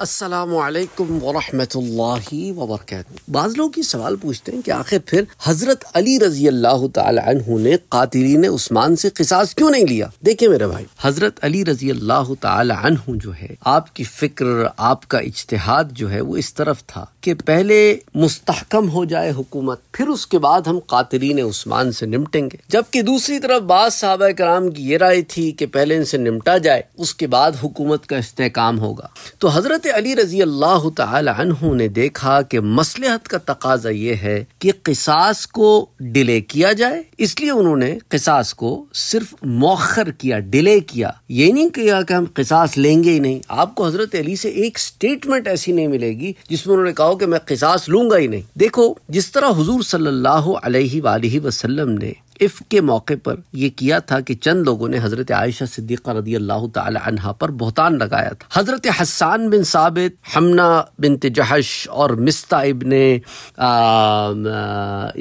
असलकम वरहमतुल्लाहि वरक बाज़ लोग ये सवाल पूछते हैं कि आखिर फिर हज़रत अली रजी अल्लाह तु ने कातिलीन उस्मान से किसास क्यों नहीं लिया देखिए मेरे भाई हज़रत अली रजी अल्लाह तु जो है आपकी फ़िक्र आपका इज्तहाद जो है वो इस तरफ था कि पहले मुस्तकम हो जाए हुकूमत फिर उसके बाद हम कातिलीन उस्मान से निपटेंगे जबकि दूसरी तरफ बाद साहब कराम की ये राय थी कि पहले इनसे निपटा जाए उसके बाद हुकूमत का इस्तेकाम होगा तो हज़रत अली रजी अल्लाह तहु ने देखा कि मसलहत का तकाजा यह है कि किसास को डिले किया जाए इसलिए उन्होंने किसास को सिर्फ मौखर किया डिले किया ये नहीं किया कि हम किसास लेंगे ही नहीं आपको हजरत अली से एक स्टेटमेंट ऐसी नहीं मिलेगी जिसमें उन्होंने कहा कि मैं किसास लूंगा ही नहीं देखो जिस तरह हजूर सल्लल्लाहु अलैहि ने इफ़ के मौके पर यह किया था कि चंद लोगों ने हज़रत आयशा सिद्दीक़ा रदी अल्लाह तहा पर बहुतान लगाया था हज़रत हसान बिन साबित हमना बिन तजहश और मिस्ता इबन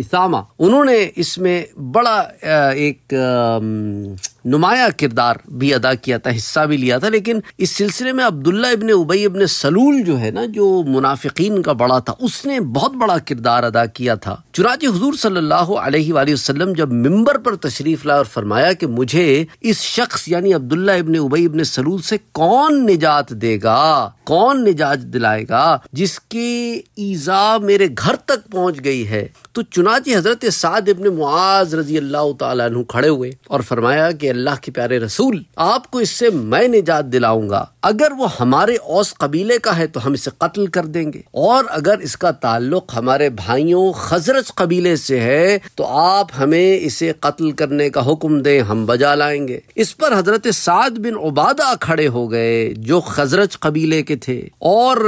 इसामा उन्होंने इसमें बड़ा आ, एक आ, नुमाया किरदार भी अदा किया था हिस्सा भी लिया था लेकिन इस सिलसिले में अब्दुल्ला इबन उबई इबन सलूल जो है ना जो मुनाफिकीन का बड़ा था उसने बहुत बड़ा किरदार अदा किया था चुनाच हजूर सल्लल्लाहु वसलम जब मिंबर पर तशरीफ ला और फरमाया कि मुझे इस शख्स यानी अब्दुल्ला इबन उबई इबन सलूल से कौन निजात देगा कौन निजात दिलाएगा जिसकी ईजा मेरे घर तक पहुंच गई है तो चुनाची हजरत साद इबन मुआज रजी अल्लाह तु खड़े हुए और फरमाया कि अल्लाह के प्यारे रसूल आपको इससे मैं निजात दिलाऊंगा अगर वो हमारे औस कबीले का है तो हम इसे कत्ल कर देंगे और अगर इसका ताल्लुक हमारे भाइयों खजरत कबीले से है तो आप हमें इस इसे कत्ल करने का हुक्म दे हम बजा लाएंगे इस पर हजरत साद बिन उबादा खड़े हो गए जो खजरत कबीले के थे और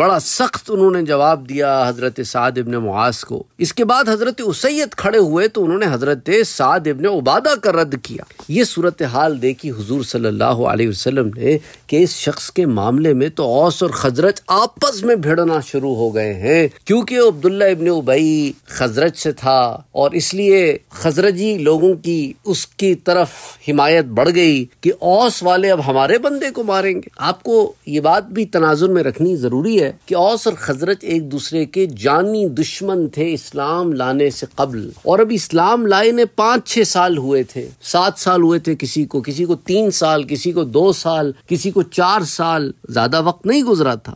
बड़ा सख्त उन्होंने जवाब दिया हजरत साद इबन मुआस को इसके बाद हजरत उसैद खड़े हुए तो उन्होंने हजरत साद इबन उबादा का रद्द किया ये सूरत हाल देखी हजूर सल्लाम ने कि इस शख्स के मामले में तो औस और खजरत आपस में भिड़ना शुरू हो गए हैं क्योंकि अब्दुल्ला इबन उबई खजरत से था और इसलिए लिए खजरजी लोगों की उसकी तरफ हिमायत बढ़ गई कि औस वाले अब हमारे बंदे को मारेंगे आपको ये बात भी तनाजुर में रखनी जरूरी है कि औस और खजरज एक दूसरे के जानी दुश्मन थे इस्लाम लाने से कबल और अब इस्लाम लाए ने छह साल हुए थे सात साल हुए थे किसी को किसी को तीन साल किसी को दो साल किसी को चार साल ज्यादा वक्त नहीं गुजरा था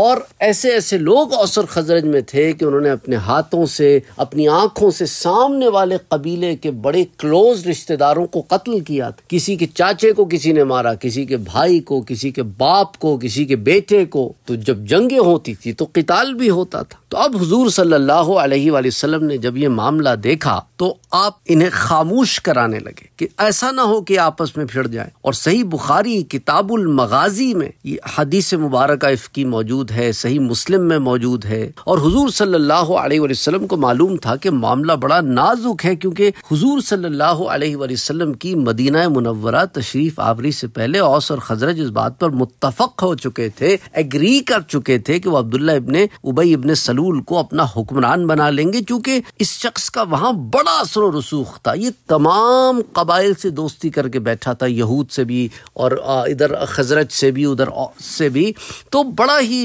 और ऐसे ऐसे लोग औसर खजरज में थे कि उन्होंने अपने हाथों से अपनी आंखों से सामने सामने वाले कबीले के बड़े क्लोज रिश्तेदारों को कत्ल किया था किसी के चाचे को किसी ने मारा किसी के भाई को किसी के बाप को किसी के बेटे को तो जब जंगे होती थी तो किताल भी होता था तो अब हजूर सल्लल्लाहु ने जब ये मामला देखा तो आप इन्हें खामोश कराने लगे कि ऐसा ना हो कि आपस में फिर जाए और सही बुखारी किताबुल मगाजी में ये हदीस मुबारक इफकी मौजूद है सही मुस्लिम में मौजूद है और हजूर सल्लल्लाहु अलैहि वसल्लम को मालूम था कि मामला बड़ा नाज ताजुक है क्योंकि हुजूर सल्लल्लाहु अलैहि वसल्लम की मदीना मुनवरा तशरीफ आवरी से पहले औस और खजरज इस बात पर मुतफक हो चुके थे एग्री कर चुके थे कि वो अब्दुल्ला इबन उबई इबन सलूल को अपना हुक्मरान बना लेंगे क्योंकि इस शख्स का वहाँ बड़ा असर रसूख था ये तमाम कबाइल से दोस्ती करके बैठा था यहूद से भी और इधर खजरज से भी उधर से भी तो बड़ा ही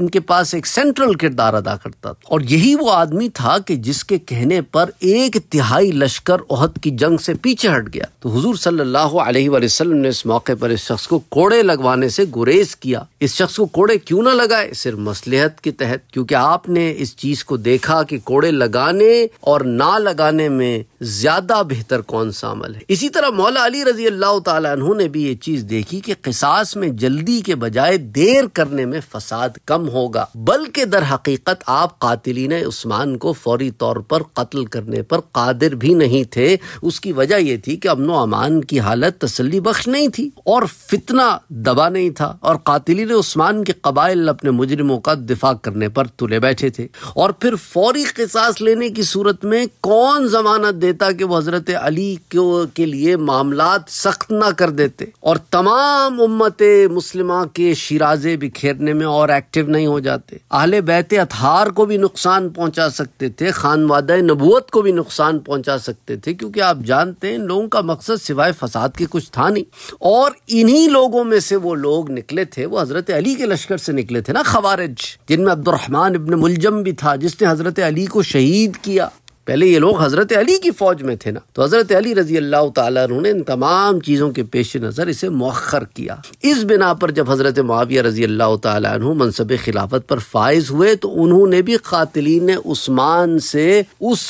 इनके पास एक सेंट्रल किरदार अदा करता था और यही वो आदमी था कि जिसके कहने पर एक एक तिहाई लश्कर ओहद की जंग से पीछे हट गया तो हुजूर सल्लल्लाहु अलैहि वसल्लम ने इस मौके पर इस शख्स को कोड़े लगवाने से गुरेज किया इस शख्स को कोड़े क्यों ना लगाए सिर्फ मसलहत के तहत क्योंकि आपने इस चीज को देखा कि कोड़े लगाने और ना लगाने में ज्यादा बेहतर कौन सा अमल है इसी तरह मौला अली रजी अल्लाह तु ने भी ये चीज देखी कि किसास में जल्दी के बजाय देर करने में फसाद कम होगा बल्कि दर हकीकत आप कातिलीन उस्मान को फौरी तौर पर कत्ल करने पर कादिर भी नहीं थे उसकी वजह यह थी कि अमनो अमान की हालत तसली बख्श नहीं थी और फितना दबा नहीं था और कातिलीन उस्मान के कबाइल अपने मुजरिमों का दिफा करने पर तुले बैठे थे और फिर फौरी किसास लेने की सूरत में कौन जमानत देता कि वो हज़रत अली के, के लिए मामला सख्त ना कर देते और तमाम उम्मत मुस्लिमा के शिराजे बिखेरने में और एक्टिव नहीं हो जाते आहल बैत अतहार को भी नुकसान पहुँचा सकते थे खान वाद नबूत को भी नुकसान पहुँचा सकते थे क्योंकि आप जानते हैं लोगों का मकसद सिवाय फसाद के कुछ था नहीं और इन्हीं लोगों में से वो लोग निकले थे वो हज़रत अली के लश्कर से निकले थे ना खवारज जिनमें अब्दुलरहमान इबन मुलजम भी था जिसने हज़रत अली को शहीद किया पहले ये लोग हज़रत अली की फ़ौज में थे ना तो हज़रत अली रजी अल्लाह तु ने इन तमाम चीज़ों के पेश नज़र इसे मौखर किया इस बिना पर जब हज़रत माविया रजी अल्लाह तु मनसब खिलाफत पर फायज हुए तो उन्होंने भी कातलीन उस्मान से उस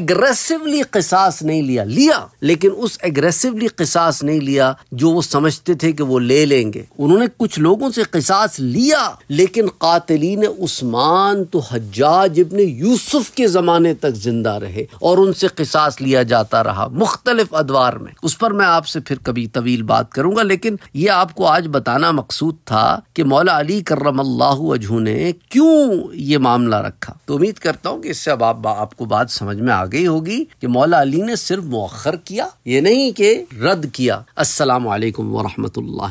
एग्रेसिवली किसास नहीं लिया लिया लेकिन उस एग्रेसिवली किसास नहीं लिया जो वो समझते थे कि वो ले लेंगे उन्होंने कुछ लोगों से किसास लिया लेकिन कातलीन उस्मान तो हजाज इबन यूसुफ के ज़माने तक जिंदा जिंदा रहे और उनसे किसास लिया जाता रहा मुख्तलिफ अदवार में उस पर मैं आपसे फिर कभी तवील बात करूंगा लेकिन ये आपको आज बताना मकसूद था कि मौला अली करम अजहू ने क्यों ये मामला रखा तो उम्मीद करता हूँ कि इससे अब आप, आपको बात समझ में आ गई होगी कि मौला अली ने सिर्फ मौखर किया ये नहीं कि रद्द किया असलकम वरहमत ला